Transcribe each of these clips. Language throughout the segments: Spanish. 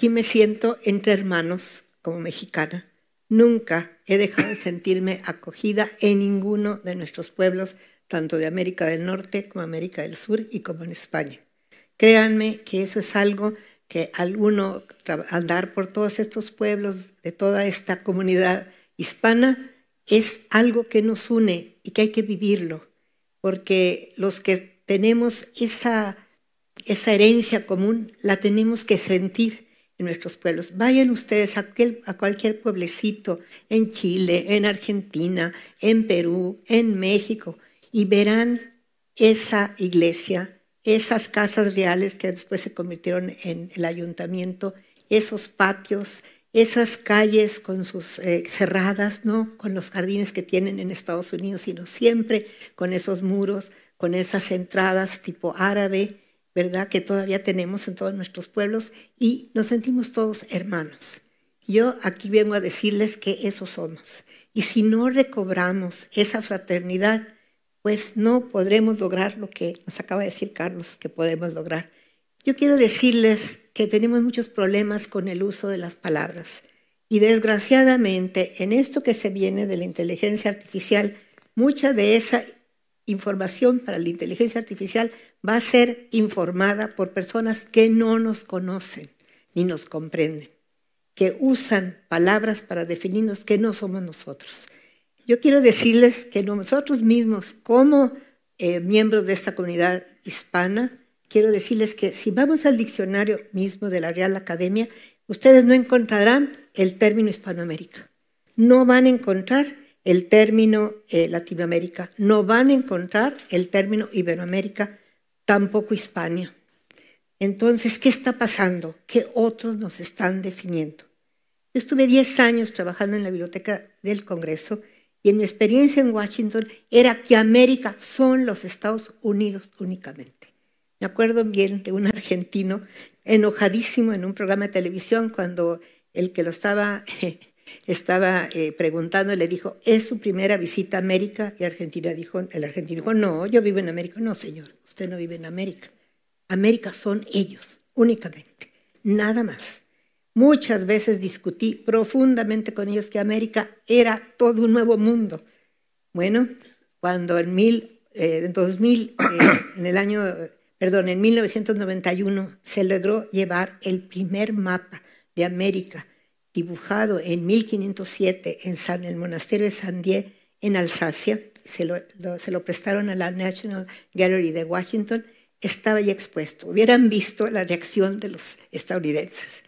Aquí me siento entre hermanos como mexicana. Nunca he dejado de sentirme acogida en ninguno de nuestros pueblos, tanto de América del Norte como América del Sur y como en España. Créanme que eso es algo que al andar por todos estos pueblos, de toda esta comunidad hispana, es algo que nos une y que hay que vivirlo, porque los que tenemos esa, esa herencia común la tenemos que sentir nuestros pueblos. Vayan ustedes a, cualquier pueblecito en Chile, en Argentina, en Perú, en México, y verán esa iglesia, esas casas reales que después se convirtieron en el ayuntamiento, esos patios, esas calles con sus eh, cerradas, ¿no? con los jardines que tienen en Estados Unidos, sino siempre con esos muros, con esas entradas tipo árabe, ¿verdad? Que todavía tenemos en todos nuestros pueblos y nos sentimos todos hermanos. Yo aquí vengo a decirles que eso somos. Y si no recobramos esa fraternidad, pues no podremos lograr lo que nos acaba de decir Carlos que podemos lograr. Yo quiero decirles que tenemos muchos problemas con el uso de las palabras. Y desgraciadamente, en esto que se viene de la inteligencia artificial, mucha de esa información para la inteligencia artificial va a ser informada por personas que no nos conocen ni nos comprenden, que usan palabras para definirnos que no somos nosotros. Yo quiero decirles que nosotros mismos, como eh, miembros de esta comunidad hispana, quiero decirles que si vamos al diccionario mismo de la Real Academia, ustedes no encontrarán el término Hispanoamérica. No van a encontrar el término eh, Latinoamérica, no van a encontrar el término Iberoamérica, tampoco Hispania. Entonces, ¿qué está pasando? ¿Qué otros nos están definiendo? Yo estuve 10 años trabajando en la Biblioteca del Congreso y en mi experiencia en Washington era que América son los Estados Unidos únicamente. Me acuerdo bien de un argentino enojadísimo en un programa de televisión cuando el que lo estaba eh, estaba eh, preguntando, le dijo, ¿es su primera visita a América? Y Argentina dijo, el argentino dijo, no, yo vivo en América. No, señor, usted no vive en América. América son ellos, únicamente, nada más. Muchas veces discutí profundamente con ellos que América era todo un nuevo mundo. Bueno, cuando en, eh, en eh, en el año, perdón, en 1991 se logró llevar el primer mapa de América dibujado en 1507 en, el monasterio de Saint-Dié, en Alsacia, se lo, se lo prestaron a la National Gallery de Washington, estaba ya expuesto. Hubieran visto la reacción de los estadounidenses.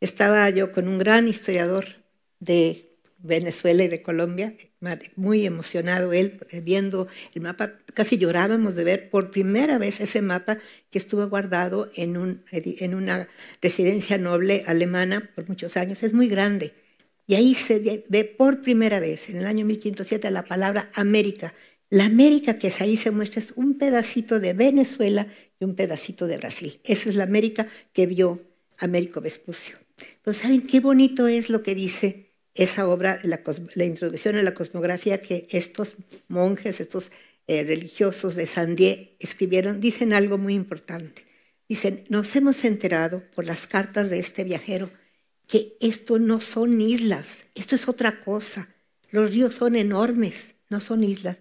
Estaba yo con un gran historiador de Venezuela y de Colombia, muy emocionado él eh, viendo el mapa, casi llorábamos de ver por primera vez ese mapa que estuvo guardado en, un, en una residencia noble alemana por muchos años, es muy grande. Y ahí se ve por primera vez, en el año 1507, la palabra América. La América que ahí se muestra es un pedacito de Venezuela y un pedacito de Brasil. Esa es la América que vio Américo Vespucio. Pero ¿saben qué bonito es lo que dice esa obra, la, introducción a la cosmografía que estos monjes, estos eh, religiosos de Sandié escribieron, dicen algo muy importante. Dicen, nos hemos enterado por las cartas de este viajero que esto no son islas, esto es otra cosa. Los ríos son enormes, no son islas.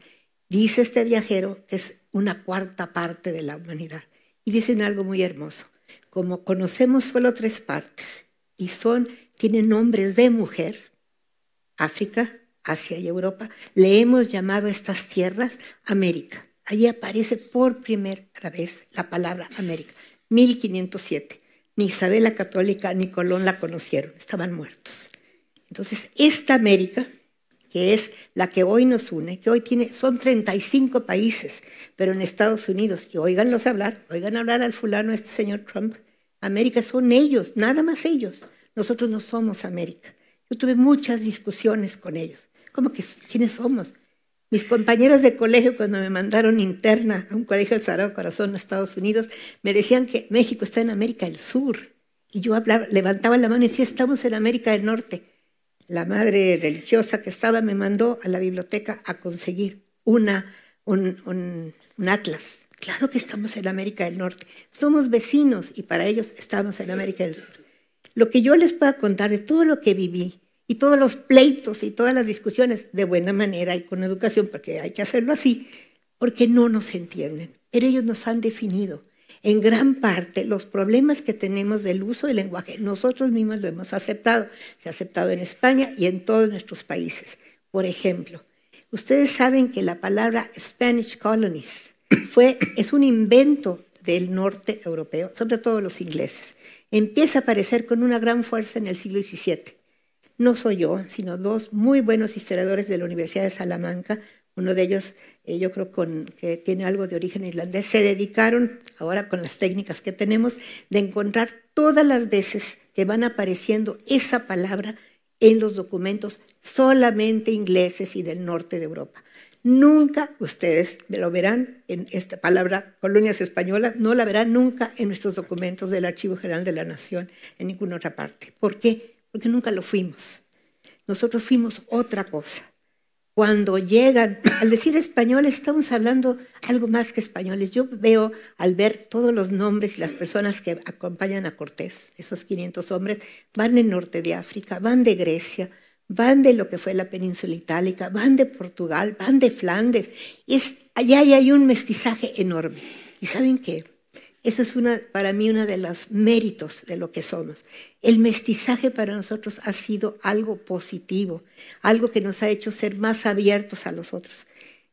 Dice este viajero que es una cuarta parte de la humanidad. Y dicen algo muy hermoso. Como conocemos solo tres partes y son, tienen nombres de mujer, África, Asia y Europa, le hemos llamado a estas tierras América. Allí aparece por primera vez la palabra América, 1507. Ni Isabel la Católica ni Colón la conocieron, estaban muertos. Entonces, esta América, que es la que hoy nos une, que hoy tiene, son 35 países, pero en Estados Unidos, y oiganlos hablar, oigan hablar al fulano, este señor Trump, América son ellos, nada más ellos. Nosotros no somos América. Yo tuve muchas discusiones con ellos. ¿Cómo que quiénes somos? Mis compañeras de colegio, cuando me mandaron interna a un colegio del Sagrado Corazón, Estados Unidos, me decían que México está en América del Sur. Y yo levantaba la mano y decía, estamos en América del Norte. La madre religiosa que estaba me mandó a la biblioteca a conseguir una, un, atlas. Claro que estamos en América del Norte. Somos vecinos y para ellos estamos en América del Sur. Lo que yo les pueda contar de todo lo que viví, y todos los pleitos y todas las discusiones de buena manera y con educación, porque hay que hacerlo así, porque no nos entienden. Pero ellos nos han definido en gran parte los problemas que tenemos del uso del lenguaje. Nosotros mismos lo hemos aceptado. Se ha aceptado en España y en todos nuestros países. Por ejemplo, ustedes saben que la palabra Spanish colonies fue, es un invento del norte europeo, sobre todo los ingleses. Empieza a aparecer con una gran fuerza en el siglo XVII no soy yo, sino dos muy buenos historiadores de la Universidad de Salamanca, uno de ellos eh, yo creo que tiene algo de origen irlandés, se dedicaron, ahora con las técnicas que tenemos, de encontrar todas las veces que van apareciendo esa palabra en los documentos solamente ingleses y del norte de Europa. Nunca ustedes lo verán en esta palabra colonias españolas, no la verán nunca en nuestros documentos del Archivo General de la Nación, en ninguna otra parte. ¿Por qué? porque nunca lo fuimos. Nosotros fuimos otra cosa. Cuando llegan, al decir españoles, estamos hablando algo más que españoles. Yo veo, al ver todos los nombres y las personas que acompañan a Cortés, esos 500 hombres, van del norte de África, van de Grecia, van de lo que fue la península itálica, van de Portugal, van de Flandes. Es, allá hay un mestizaje enorme. ¿Y saben qué? Eso es para mí uno de los méritos de lo que somos. El mestizaje para nosotros ha sido algo positivo, algo que nos ha hecho ser más abiertos a los otros.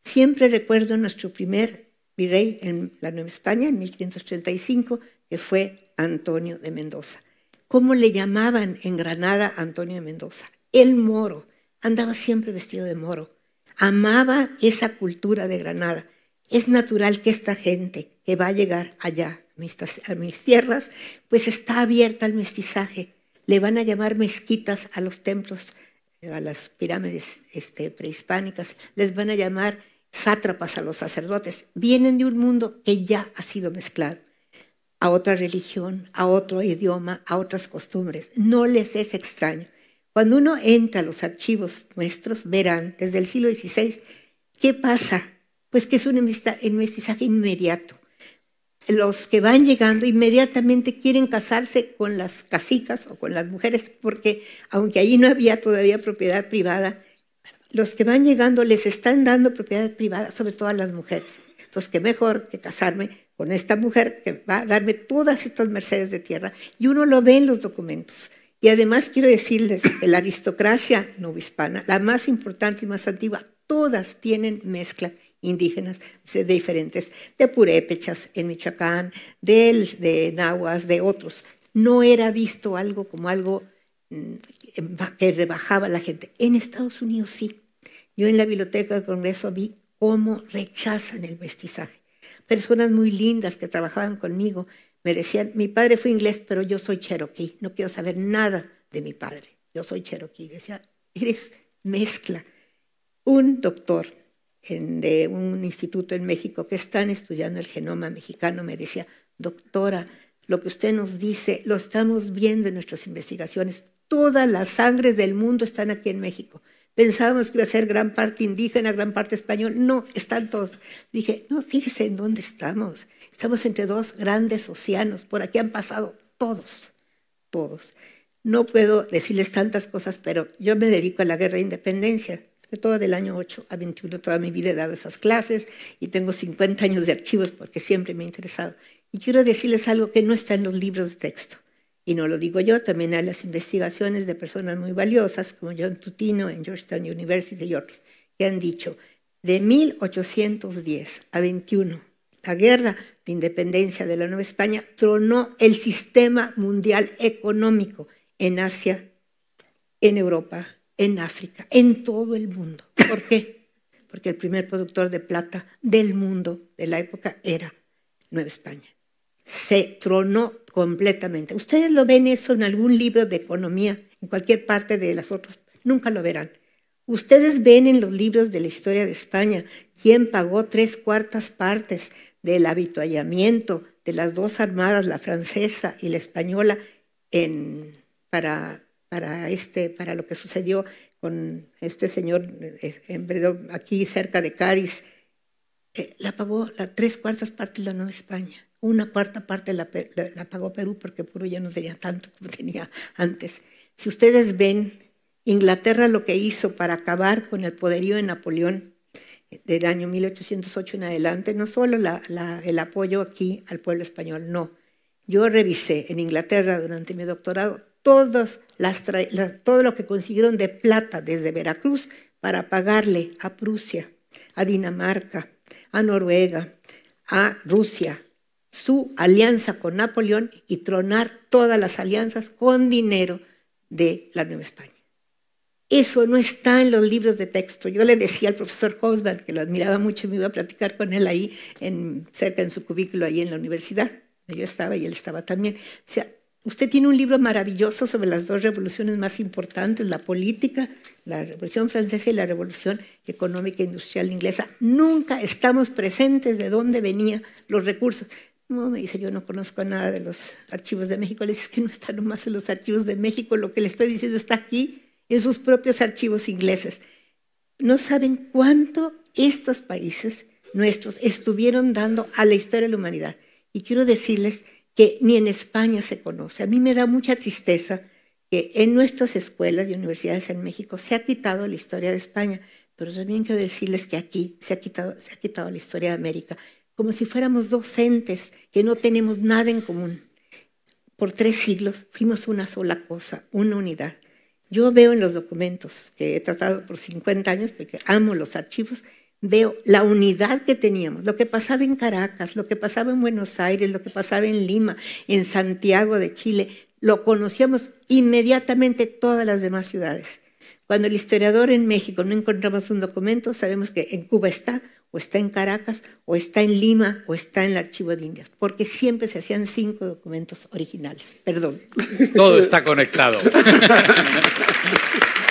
Siempre recuerdo nuestro primer virrey en la Nueva España, en 1535, que fue Antonio de Mendoza. ¿Cómo le llamaban en Granada a Antonio de Mendoza? El moro. Andaba siempre vestido de moro. Amaba esa cultura de Granada. Es natural que esta gente que va a llegar allá a mis tierras, pues está abierta al mestizaje. Le van a llamar mezquitas a los templos, eh, a las pirámides este, prehispánicas, les van a llamar sátrapas a los sacerdotes. Vienen de un mundo que ya ha sido mezclado a otra religión, a otro idioma, a otras costumbres. No les es extraño. Cuando uno entra a los archivos nuestros, verán desde el siglo XVI, ¿qué pasa? Pues que es un mestizaje inmediato los que van llegando inmediatamente quieren casarse con las casicas o con las mujeres, porque aunque allí no había todavía propiedad privada, los que van llegando les están dando propiedad privada, sobre todo a las mujeres. Entonces, qué mejor que casarme con esta mujer que va a darme todas estas mercedes de tierra. Y uno lo ve en los documentos. Y además quiero decirles que la aristocracia novohispana, la más importante y más antigua, todas tienen mezcla indígenas de diferentes, de Purepechas en Michoacán, de, de nahuas, de otros. No era visto algo como algo mm, que rebajaba a la gente. En Estados Unidos sí. Yo en la biblioteca del Congreso vi cómo rechazan el mestizaje. Personas muy lindas que trabajaban conmigo me decían, mi padre fue inglés, pero yo soy cherokee, no quiero saber nada de mi padre, yo soy cherokee. decía, eres mezcla. Un doctor de un instituto en México que están estudiando el genoma mexicano me decía, doctora, lo que usted nos dice lo estamos viendo en nuestras investigaciones. Todas las sangres del mundo están aquí en México. Pensábamos que iba a ser gran parte indígena, gran parte español. No, están todos. Dije, no, fíjese en dónde estamos. Estamos entre dos grandes océanos. Por aquí han pasado todos, todos. No puedo decirles tantas cosas, pero yo me dedico a la guerra de independencia de todo del año 8 a 21 toda mi vida he dado esas clases y tengo 50 años de archivos porque siempre me ha interesado. Y quiero decirles algo que no está en los libros de texto. Y no lo digo yo, también hay las investigaciones de personas muy valiosas como John Tutino en Georgetown University, de York, que han dicho, de 1810 a 21, la guerra de independencia de la Nueva España tronó el sistema mundial económico en Asia, en Europa, en África, en todo el mundo. ¿Por qué? Porque el primer productor de plata del mundo de la época era Nueva España. Se tronó completamente. Ustedes lo ven eso en algún libro de economía, en cualquier parte de las otras, nunca lo verán. Ustedes ven en los libros de la historia de España quién pagó tres cuartas partes del habituallamiento de las dos armadas, la francesa y la española, en, para para, este, para lo que sucedió con este señor eh, aquí cerca de Cádiz, la pagó la tres cuartas partes de la Nueva España. Una cuarta parte la, pagó Perú porque Perú ya no tenía tanto como tenía antes. Si ustedes ven, Inglaterra lo que hizo para acabar con el poderío de Napoleón eh, del año 1808 en adelante, no solo el apoyo aquí al pueblo español, no. Yo revisé en Inglaterra durante mi doctorado las, todo lo que consiguieron de plata desde Veracruz para pagarle a Prusia, a Dinamarca, a Noruega, a Rusia, su alianza con Napoleón y tronar todas las alianzas con dinero de la Nueva España. Eso no está en los libros de texto. Yo le decía al profesor Hobsbawm, que lo admiraba mucho, me iba a platicar con él ahí, cerca en su cubículo, ahí en la universidad. Yo estaba y él estaba también. O Usted tiene un libro maravilloso sobre las dos revoluciones más importantes, la política, la Revolución Francesa y la Revolución Económica e Industrial Inglesa. Nunca estamos presentes de dónde venían los recursos. No, me dice, yo no conozco nada de los archivos de México. Le dice, que no está nomás en los archivos de México, lo que le estoy diciendo está aquí, en sus propios archivos ingleses. No saben cuánto estos países nuestros estuvieron dando a la historia de la humanidad. Y quiero decirles que ni en España se conoce. A mí me da mucha tristeza que en nuestras escuelas y universidades en México se ha quitado la historia de España, pero también quiero decirles que aquí se ha quitado, la historia de América, como si fuéramos docentes que no tenemos nada en común. Por tres siglos fuimos una sola cosa, una unidad. Yo veo en los documentos que he tratado por 50 años, porque amo los archivos, veo la unidad que teníamos, lo que pasaba en Caracas, lo que pasaba en Buenos Aires, lo que pasaba en Lima, en Santiago de Chile, lo conocíamos inmediatamente todas las demás ciudades. Cuando el historiador en México no encontramos un documento, sabemos que en Cuba está, o está en Caracas, o está en Lima, o está en el Archivo de Indias, porque siempre se hacían cinco documentos originales. Perdón. Todo está conectado.